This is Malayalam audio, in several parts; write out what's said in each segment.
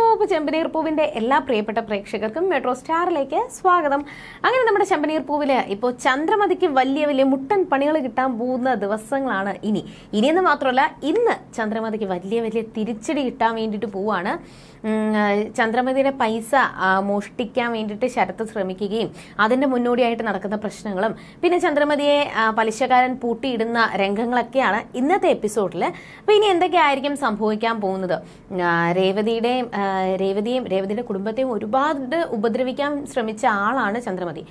അപരൂപ ചെമ്പനീർ പൂവിൻ്റെ എല്ലാ പ്രിയപ്പെട്ട പ്രേക്ഷകർക്കും മെട്രോ സ്റ്റാറിലേക്ക് സ്വാഗതം അങ്ങനെ നമ്മുടെ ചെമ്പനീർ പൂവിൽ ഇപ്പോൾ ചന്ദ്രമതിക്ക് വലിയ വലിയ മുട്ടൻ പണികൾ കിട്ടാൻ പോകുന്ന ദിവസങ്ങളാണ് ഇനി ഇനിയെന്ന് മാത്രമല്ല ഇന്ന് ചന്ദ്രമതിക്ക് വലിയ വലിയ തിരിച്ചടി കിട്ടാൻ വേണ്ടിയിട്ട് പോവാണ് ചന്ദ്രമതിയുടെ പൈസ മോഷ്ടിക്കാൻ വേണ്ടിയിട്ട് ശരത്ത് ശ്രമിക്കുകയും അതിൻ്റെ മുന്നോടിയായിട്ട് നടക്കുന്ന പ്രശ്നങ്ങളും പിന്നെ ചന്ദ്രമതിയെ പലിശക്കാരൻ പൂട്ടിയിടുന്ന രംഗങ്ങളൊക്കെയാണ് ഇന്നത്തെ എപ്പിസോഡിൽ അപ്പോൾ ഇനി എന്തൊക്കെയായിരിക്കും സംഭവിക്കാൻ പോകുന്നത് രേവതിയുടെയും രേവതിയും രേവതിയുടെ കുടുംബത്തെയും ഒരുപാട് ഉപദ്രവിക്കാൻ ശ്രമിച്ച ആളാണ് ചന്ദ്രമതി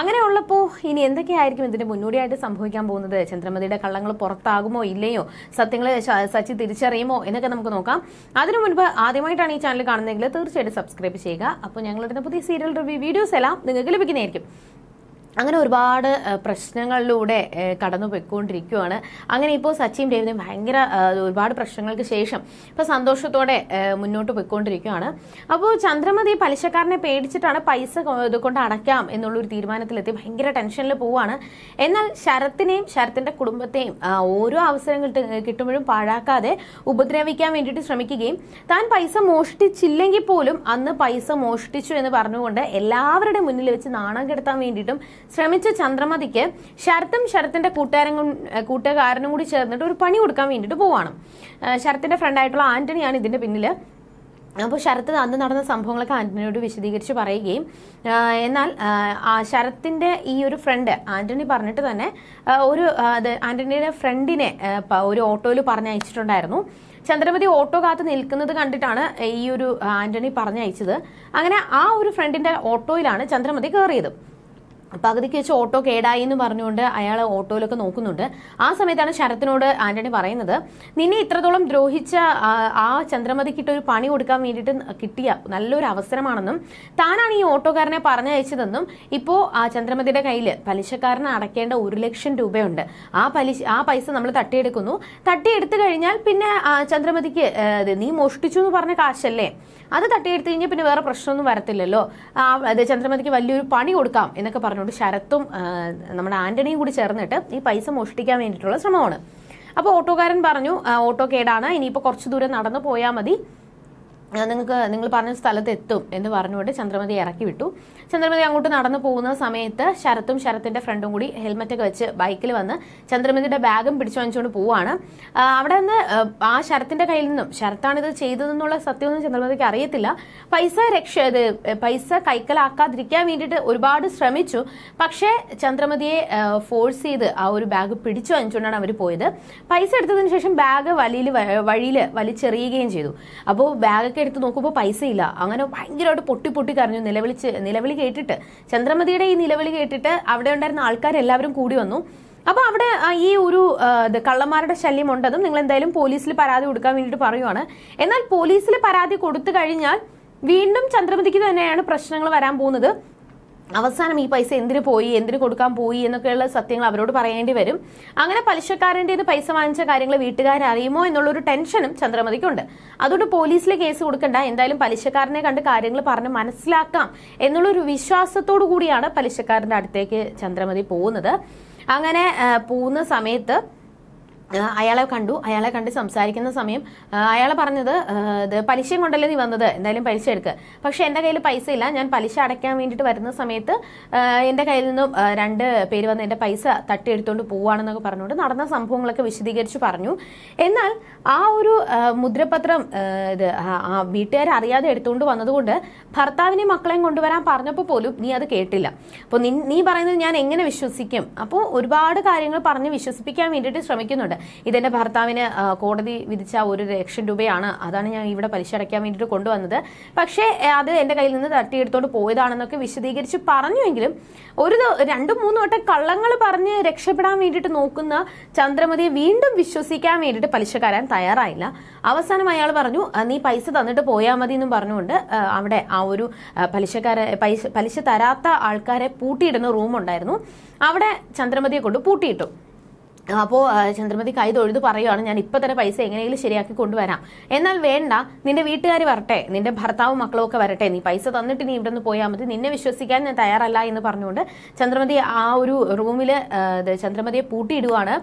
അങ്ങനെയുള്ളപ്പോൾ ഇനി എന്തൊക്കെയായിരിക്കും ഇതിന്റെ മുന്നോടിയായിട്ട് സംഭവിക്കാൻ പോകുന്നത് ചന്ദ്രമതിയുടെ കള്ളങ്ങൾ പുറത്താകുമോ ഇല്ലയോ സത്യങ്ങൾ സച്ചി തിരിച്ചറിയുമോ എന്നൊക്കെ നമുക്ക് നോക്കാം അതിനു മുൻപ് ആദ്യമായിട്ടാണ് ഈ ചാനൽ കാണുന്നതെങ്കിൽ തീർച്ചയായിട്ടും സബ്സ്ക്രൈബ് ചെയ്യുക അപ്പോൾ ഞങ്ങളിടുന്ന പുതിയ സീരിയൽ റിവ്യൂ വീഡിയോസ് എല്ലാം നിങ്ങൾക്ക് ലഭിക്കുന്നതായിരിക്കും അങ്ങനെ ഒരുപാട് പ്രശ്നങ്ങളിലൂടെ കടന്നു പോയിക്കൊണ്ടിരിക്കുകയാണ് അങ്ങനെ ഇപ്പോൾ സച്ചിൻ ദേവിനും ഭയങ്കര ഒരുപാട് പ്രശ്നങ്ങൾക്ക് ശേഷം ഇപ്പോൾ സന്തോഷത്തോടെ മുന്നോട്ട് പോയിക്കൊണ്ടിരിക്കുകയാണ് അപ്പോൾ ചന്ദ്രമതി പലിശക്കാരനെ പേടിച്ചിട്ടാണ് പൈസ ഇതുകൊണ്ട് അടയ്ക്കാം എന്നുള്ളൊരു തീരുമാനത്തിലെത്തി ഭയങ്കര ടെൻഷനിൽ പോവാണ് എന്നാൽ ശരത്തിനെയും ശരത്തിൻ്റെ കുടുംബത്തെയും ഓരോ അവസരം കിട്ടുമ്പോഴും പാഴാക്കാതെ ഉപദ്രവിക്കാൻ വേണ്ടിയിട്ട് ശ്രമിക്കുകയും താൻ പൈസ മോഷ്ടിച്ചില്ലെങ്കിൽ പോലും അന്ന് പൈസ മോഷ്ടിച്ചു എന്ന് പറഞ്ഞുകൊണ്ട് എല്ലാവരുടെ മുന്നിൽ വെച്ച് നാണം കെടുത്താൻ വേണ്ടിയിട്ടും ശ്രമിച്ച ചന്ദ്രമതിക്ക് ശരത്തും ശരത്തിന്റെ കൂട്ടുകാരൻ കൂട്ടുകാരനും കൂടി ചേർന്നിട്ട് ഒരു പണി കൊടുക്കാൻ വേണ്ടിയിട്ട് പോവാണ് ശരത്തിന്റെ ഫ്രണ്ടായിട്ടുള്ള ആന്റണിയാണ് ഇതിന്റെ പിന്നിൽ അപ്പോൾ ശരത്ത് അന്ന് നടന്ന സംഭവങ്ങളൊക്കെ ആന്റണിയോട് വിശദീകരിച്ച് പറയുകയും എന്നാൽ ശരത്തിൻ്റെ ഈ ഒരു ഫ്രണ്ട് ആന്റണി പറഞ്ഞിട്ട് തന്നെ ഒരു അത് ആന്റണിയുടെ ഫ്രണ്ടിനെ ഒരു ഓട്ടോയിൽ പറഞ്ഞയച്ചിട്ടുണ്ടായിരുന്നു ചന്ദ്രമതി ഓട്ടോ കാത്ത് നിൽക്കുന്നത് കണ്ടിട്ടാണ് ഈ ഒരു ആന്റണി പറഞ്ഞയച്ചത് അങ്ങനെ ആ ഒരു ഫ്രണ്ടിന്റെ ഓട്ടോയിലാണ് ചന്ദ്രമതി കയറിയത് പകുതിക്ക് വെച്ച് ഓട്ടോ കേടായി എന്ന് പറഞ്ഞുകൊണ്ട് അയാൾ ഓട്ടോയിലൊക്കെ നോക്കുന്നുണ്ട് ആ സമയത്താണ് ശരത്തിനോട് ആന്റണി പറയുന്നത് നിന്നെ ഇത്രത്തോളം ദ്രോഹിച്ച ആ ചന്ദ്രമതിക്കിട്ട് ഒരു പണി കൊടുക്കാൻ വേണ്ടിയിട്ട് കിട്ടിയ നല്ലൊരു അവസരമാണെന്നും താനാണ് ഈ ഓട്ടോക്കാരനെ പറഞ്ഞയച്ചതെന്നും ഇപ്പോൾ ആ ചന്ദ്രമതിയുടെ കയ്യിൽ പലിശക്കാരന് അടയ്ക്കേണ്ട ഒരു ലക്ഷം രൂപയുണ്ട് ആ പലിശ ആ പൈസ നമ്മൾ തട്ടിയെടുക്കുന്നു തട്ടിയെടുത്തു കഴിഞ്ഞാൽ പിന്നെ ചന്ദ്രമതിക്ക് നീ മോഷ്ടിച്ചു എന്ന് പറഞ്ഞ കാശല്ലേ അത് തട്ടിയെടുത്തു കഴിഞ്ഞാൽ പിന്നെ വേറെ പ്രശ്നമൊന്നും വരത്തില്ലല്ലോ ചന്ദ്രമതിക്ക് വലിയൊരു പണി കൊടുക്കാം എന്നൊക്കെ പറഞ്ഞു അതിനോട് ശരത്തും നമ്മുടെ ആന്റണിയും കൂടി ചേർന്നിട്ട് ഈ പൈസ മോഷ്ടിക്കാൻ വേണ്ടിയിട്ടുള്ള ശ്രമമാണ് അപ്പോൾ ഓട്ടോക്കാരൻ പറഞ്ഞു ഓട്ടോ കേടാണ് ഇനിയിപ്പോൾ കുറച്ച് ദൂരം നടന്നു പോയാൽ മതി നിങ്ങൾക്ക് നിങ്ങൾ പറഞ്ഞ സ്ഥലത്ത് എത്തും എന്ന് പറഞ്ഞുകൊണ്ട് ചന്ദ്രമതി ഇറക്കി വിട്ടു ചന്ദ്രമതി അങ്ങോട്ട് നടന്നു പോകുന്ന സമയത്ത് ശരത്തും ശരത്തിന്റെ ഫ്രണ്ടും കൂടി ഒക്കെ വെച്ച് ബൈക്കിൽ വന്ന് ചന്ദ്രമതിയുടെ ബാഗും പിടിച്ചു വാങ്ങിച്ചുകൊണ്ട് പോവാണ് അവിടെ നിന്ന് ആ ശരത്തിന്റെ കയ്യിൽ നിന്നും ശരത്താണ് ഇത് ചെയ്തതെന്നുള്ള സത്യമൊന്നും ചന്ദ്രമതിക്ക് അറിയത്തില്ല പൈസ രക്ഷ ഇത് പൈസ കൈക്കലാക്കാതിരിക്കാൻ വേണ്ടിയിട്ട് ഒരുപാട് ശ്രമിച്ചു പക്ഷേ ചന്ദ്രമതിയെ ഫോഴ്സ് ചെയ്ത് ആ ഒരു ബാഗ് പിടിച്ചു വാങ്ങിച്ചുകൊണ്ടാണ് അവർ പോയത് പൈസ എടുത്തതിന് ശേഷം ബാഗ് വലിയിൽ വഴിയിൽ വലിച്ചെറിയുകയും ചെയ്തു അപ്പോൾ ബാഗൊക്കെ എടുത്ത് നോക്കുമ്പോൾ പൈസയില്ല അങ്ങനെ ഭയങ്കരമായിട്ട് പൊട്ടി പൊട്ടി കരഞ്ഞു നിലവിളിച്ച് നിലവിളി കേട്ടിട്ട് ചന്ദ്രമതിയുടെ ഈ നിലവിളി കേട്ടിട്ട് അവിടെ ഉണ്ടായിരുന്ന ആൾക്കാരെല്ലാവരും കൂടി വന്നു അപ്പൊ അവിടെ ഈ ഒരു കള്ളന്മാരുടെ ശല്യം ഉണ്ടെന്നും നിങ്ങൾ എന്തായാലും പോലീസിൽ പരാതി കൊടുക്കാൻ വേണ്ടിയിട്ട് പറയുവാണ് എന്നാൽ പോലീസിൽ പരാതി കൊടുത്തു കഴിഞ്ഞാൽ വീണ്ടും ചന്ദ്രമതിക്ക് തന്നെയാണ് പ്രശ്നങ്ങൾ വരാൻ പോകുന്നത് അവസാനം ഈ പൈസ എന്തിനു പോയി എന്തിനു കൊടുക്കാൻ പോയി എന്നൊക്കെയുള്ള സത്യങ്ങൾ അവരോട് പറയേണ്ടി വരും അങ്ങനെ പലിശക്കാരന്റെ പൈസ വാങ്ങിച്ച കാര്യങ്ങൾ വീട്ടുകാരറിയുമോ എന്നുള്ളൊരു ടെൻഷനും ചന്ദ്രമതിക്കുണ്ട് അതുകൊണ്ട് പോലീസിൽ കേസ് കൊടുക്കണ്ട എന്തായാലും പലിശക്കാരനെ കണ്ട് കാര്യങ്ങൾ പറഞ്ഞ് മനസ്സിലാക്കാം എന്നുള്ളൊരു വിശ്വാസത്തോടു കൂടിയാണ് പലിശക്കാരന്റെ അടുത്തേക്ക് ചന്ദ്രമതി പോകുന്നത് അങ്ങനെ പോകുന്ന സമയത്ത് അയാളെ കണ്ടു അയാളെ കണ്ട് സംസാരിക്കുന്ന സമയം അയാൾ പറഞ്ഞത് ഇത് പലിശയും കൊണ്ടല്ലേ നീ വന്നത് എന്തായാലും പലിശ എടുക്കുക പക്ഷേ എൻ്റെ കയ്യിൽ പൈസ ഇല്ല ഞാൻ പലിശ അടയ്ക്കാൻ വേണ്ടിയിട്ട് വരുന്ന സമയത്ത് എൻ്റെ കയ്യിൽ നിന്നും രണ്ട് പേര് വന്ന് എൻ്റെ പൈസ തട്ടിയെടുത്തുകൊണ്ട് പോവുകയാണെന്നൊക്കെ പറഞ്ഞുകൊണ്ട് നടന്ന സംഭവങ്ങളൊക്കെ വിശദീകരിച്ച് പറഞ്ഞു എന്നാൽ ആ ഒരു മുദ്രപത്രം ഇത് ആ വീട്ടുകാർ അറിയാതെ എടുത്തുകൊണ്ട് വന്നതുകൊണ്ട് ഭർത്താവിനെയും മക്കളെയും കൊണ്ടുവരാൻ പറഞ്ഞപ്പോൾ പോലും നീ അത് കേട്ടില്ല അപ്പോൾ നീ പറയുന്നത് ഞാൻ എങ്ങനെ വിശ്വസിക്കും അപ്പോൾ ഒരുപാട് കാര്യങ്ങൾ പറഞ്ഞ് വിശ്വസിപ്പിക്കാൻ വേണ്ടിയിട്ട് ശ്രമിക്കുന്നുണ്ട് ഉണ്ട് ഇതെന്റെ ഭർത്താവിന് കോടതി വിധിച്ച ഒരു ലക്ഷം രൂപയാണ് അതാണ് ഞാൻ ഇവിടെ പലിശ അടയ്ക്കാൻ വേണ്ടിയിട്ട് കൊണ്ടുവന്നത് പക്ഷേ അത് എന്റെ കയ്യിൽ നിന്ന് തട്ടിയെടുത്തോണ്ട് പോയതാണെന്നൊക്കെ വിശദീകരിച്ച് പറഞ്ഞുവെങ്കിലും ഒരു രണ്ടും മൂന്നും വട്ടം കള്ളങ്ങൾ പറഞ്ഞ് രക്ഷപ്പെടാൻ വേണ്ടിയിട്ട് നോക്കുന്ന ചന്ദ്രമതിയെ വീണ്ടും വിശ്വസിക്കാൻ വേണ്ടിയിട്ട് പലിശക്കാരൻ തയ്യാറായില്ല അവസാനം അയാൾ പറഞ്ഞു നീ പൈസ തന്നിട്ട് പോയാൽ മതി എന്നും പറഞ്ഞുകൊണ്ട് അവിടെ ആ ഒരു പലിശക്കാരെ പലിശ തരാത്ത ആൾക്കാരെ പൂട്ടിയിടുന്ന റൂമുണ്ടായിരുന്നു അവിടെ ചന്ദ്രമതിയെ കൊണ്ട് പൂട്ടിയിട്ടു അപ്പോൾ ചന്ദ്രമതി കൈ തൊഴുത് പറയുവാണ് ഞാൻ ഇപ്പം തന്നെ പൈസ എങ്ങനെയെങ്കിലും ശരിയാക്കി കൊണ്ടുവരാം എന്നാൽ വേണ്ട നിന്റെ വീട്ടുകാർ വരട്ടെ നിന്റെ ഭർത്താവും മക്കളും ഒക്കെ വരട്ടെ നീ പൈസ തന്നിട്ട് നീ ഇവിടെ നിന്ന് പോയാൽ മതി നിന്നെ വിശ്വസിക്കാൻ ഞാൻ തയ്യാറല്ല എന്ന് പറഞ്ഞുകൊണ്ട് ചന്ദ്രമതി ആ ഒരു റൂമിൽ ചന്ദ്രമതിയെ പൂട്ടിയിടുവാണ്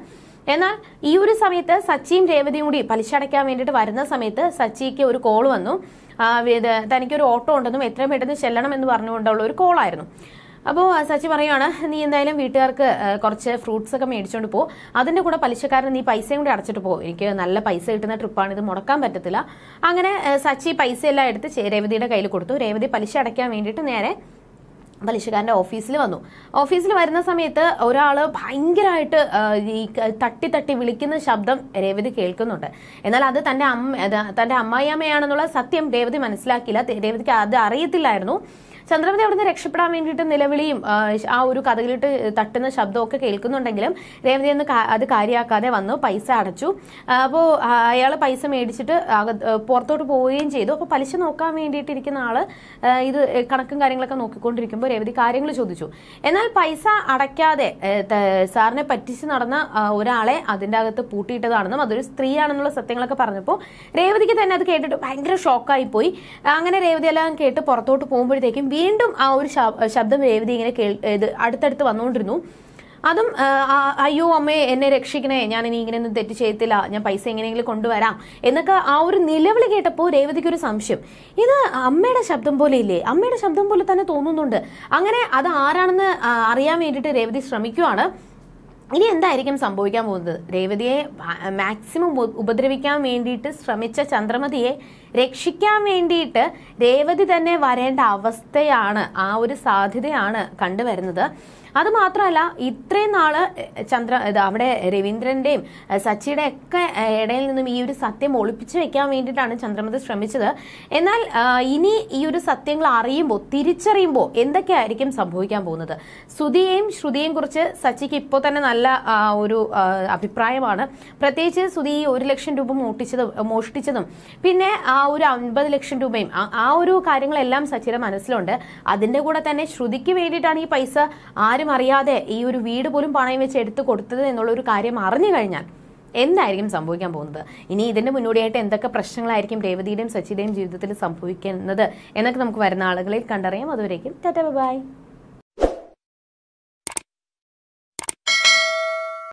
എന്നാൽ ഈ ഒരു സമയത്ത് സച്ചിയും രേവതിയും കൂടി പലിശ അടയ്ക്കാൻ വേണ്ടിയിട്ട് വരുന്ന സമയത്ത് സച്ചിക്ക് ഒരു കോൾ വന്നു തനിക്കൊരു ഓട്ടോ ഉണ്ടെന്നും എത്രയും പെട്ടെന്ന് ചെല്ലണം എന്ന് പറഞ്ഞുകൊണ്ടുള്ള ഒരു കോളായിരുന്നു അപ്പോൾ സച്ചി പറയുവാണ് നീ എന്തായാലും വീട്ടുകാർക്ക് കുറച്ച് ഫ്രൂട്ട്സ് ഒക്കെ മേടിച്ചുകൊണ്ട് പോ അതിൻ്റെ കൂടെ പലിശക്കാരൻ നീ പൈസയും കൂടി അടച്ചിട്ട് പോ എനിക്ക് നല്ല പൈസ കിട്ടുന്ന ട്രിപ്പാണ് ഇത് മുടക്കാൻ പറ്റത്തില്ല അങ്ങനെ സച്ചി പൈസ എല്ലാം എടുത്ത് രേവതിയുടെ കയ്യിൽ കൊടുത്തു രേവതി പലിശ അടയ്ക്കാൻ വേണ്ടിയിട്ട് നേരെ പലിശക്കാരൻ്റെ ഓഫീസിൽ വന്നു ഓഫീസിൽ വരുന്ന സമയത്ത് ഒരാൾ ഭയങ്കരമായിട്ട് ഈ തട്ടി തട്ടി വിളിക്കുന്ന ശബ്ദം രേവതി കേൾക്കുന്നുണ്ട് എന്നാൽ അത് തൻ്റെ അമ്മ തൻ്റെ അമ്മയാണെന്നുള്ള സത്യം രേവതി മനസ്സിലാക്കിയില്ല രേവതിക്ക് അത് അറിയത്തില്ലായിരുന്നു ചന്ദ്രമതി അവിടുന്ന് രക്ഷപ്പെടാൻ വേണ്ടിയിട്ട് നിലവിളിയും ആ ഒരു കഥകളിട്ട് തട്ടുന്ന ശബ്ദമൊക്കെ കേൾക്കുന്നുണ്ടെങ്കിലും രേവതി അന്ന് അത് കാര്യമാക്കാതെ വന്നു പൈസ അടച്ചു അപ്പോൾ അയാൾ പൈസ മേടിച്ചിട്ട് പുറത്തോട്ട് പോവുകയും ചെയ്തു അപ്പോൾ പലിശ നോക്കാൻ വേണ്ടിയിട്ട് ഇരിക്കുന്ന ആള് ഇത് കണക്കും കാര്യങ്ങളൊക്കെ നോക്കിക്കൊണ്ടിരിക്കുമ്പോൾ രേവതി കാര്യങ്ങൾ ചോദിച്ചു എന്നാൽ പൈസ അടയ്ക്കാതെ സാറിനെ പറ്റിച്ച് നടന്ന ഒരാളെ അതിൻ്റെ അകത്ത് പൂട്ടിയിട്ടതാണെന്നും അതൊരു സ്ത്രീയാണെന്നുള്ള സത്യങ്ങളൊക്കെ പറഞ്ഞപ്പോൾ രേവതിക്ക് തന്നെ അത് കേട്ടിട്ട് ഭയങ്കര ഷോക്കായി പോയി അങ്ങനെ രേവതി എല്ലാം കേട്ട് പുറത്തോട്ട് പോകുമ്പോഴത്തേക്കും വീണ്ടും ആ ഒരു ശബ്ദം രേവതി ഇങ്ങനെ കേൾ ഇത് അടുത്തടുത്ത് വന്നുകൊണ്ടിരുന്നു അതും അയ്യോ അമ്മേ എന്നെ രക്ഷിക്കണേ ഞാൻ ഇനി ഇങ്ങനെയൊന്നും തെറ്റ് ചെയ്യത്തില്ല ഞാൻ പൈസ എങ്ങനെയെങ്കിലും കൊണ്ടുവരാം എന്നൊക്കെ ആ ഒരു നിലവിളി കേട്ടപ്പോൾ രേവതിക്ക് ഒരു സംശയം ഇത് അമ്മയുടെ ശബ്ദം പോലെ ഇല്ലേ അമ്മയുടെ ശബ്ദം പോലെ തന്നെ തോന്നുന്നുണ്ട് അങ്ങനെ അത് ആരാണെന്ന് അറിയാൻ വേണ്ടിയിട്ട് രേവതി ശ്രമിക്കുവാണ് ഇനി എന്തായിരിക്കും സംഭവിക്കാൻ പോകുന്നത് രേവതിയെ മാക്സിമം ഉപദ്രവിക്കാൻ വേണ്ടിയിട്ട് ശ്രമിച്ച ചന്ദ്രമതിയെ രക്ഷിക്കാൻ വേണ്ടിയിട്ട് രേവതി തന്നെ വരേണ്ട അവസ്ഥയാണ് ആ ഒരു സാധ്യതയാണ് കണ്ടുവരുന്നത് അത് മാത്രമല്ല ഇത്രയും നാള് ചന്ദ്ര അവിടെ രവീന്ദ്രന്റെയും സച്ചിയുടെ ഒക്കെ ഇടയിൽ നിന്നും ഈ ഒരു സത്യം ഒളിപ്പിച്ചു വെക്കാൻ വേണ്ടിയിട്ടാണ് ചന്ദ്രമതി ശ്രമിച്ചത് എന്നാൽ ഇനി ഈ ഒരു സത്യങ്ങൾ അറിയുമ്പോൾ തിരിച്ചറിയുമ്പോൾ എന്തൊക്കെയായിരിക്കും സംഭവിക്കാൻ പോകുന്നത് ശ്രുതിയെയും ശ്രുതിയെയും കുറിച്ച് സച്ചിക്ക് ഇപ്പോൾ തന്നെ നല്ല ഒരു അഭിപ്രായമാണ് പ്രത്യേകിച്ച് ശ്രുതി ഒരു ലക്ഷം രൂപ മോട്ടിച്ചതും മോഷ്ടിച്ചതും പിന്നെ ആ ഒരു അൻപത് ലക്ഷം രൂപയും ആ ഒരു കാര്യങ്ങളെല്ലാം സച്ചിയുടെ മനസ്സിലുണ്ട് അതിന്റെ കൂടെ തന്നെ ശ്രുതിക്ക് വേണ്ടിയിട്ടാണ് ഈ പൈസ ആര് ആരും അറിയാതെ ഈ ഒരു വീട് പോലും പണയം വെച്ച് എടുത്തു കൊടുത്തത് എന്നുള്ള ഒരു കാര്യം അറിഞ്ഞു കഴിഞ്ഞാൽ എന്തായിരിക്കും സംഭവിക്കാൻ പോകുന്നത് ഇനി ഇതിന്റെ മുന്നോടിയായിട്ട് എന്തൊക്കെ പ്രശ്നങ്ങളായിരിക്കും രേവതിയുടെയും സച്ചിയുടെയും ജീവിതത്തിൽ സംഭവിക്കുന്നത് എന്നൊക്കെ നമുക്ക് വരുന്ന ആളുകളിൽ കണ്ടറിയാം അതുവരേക്കും ടാറ്റ ബൈ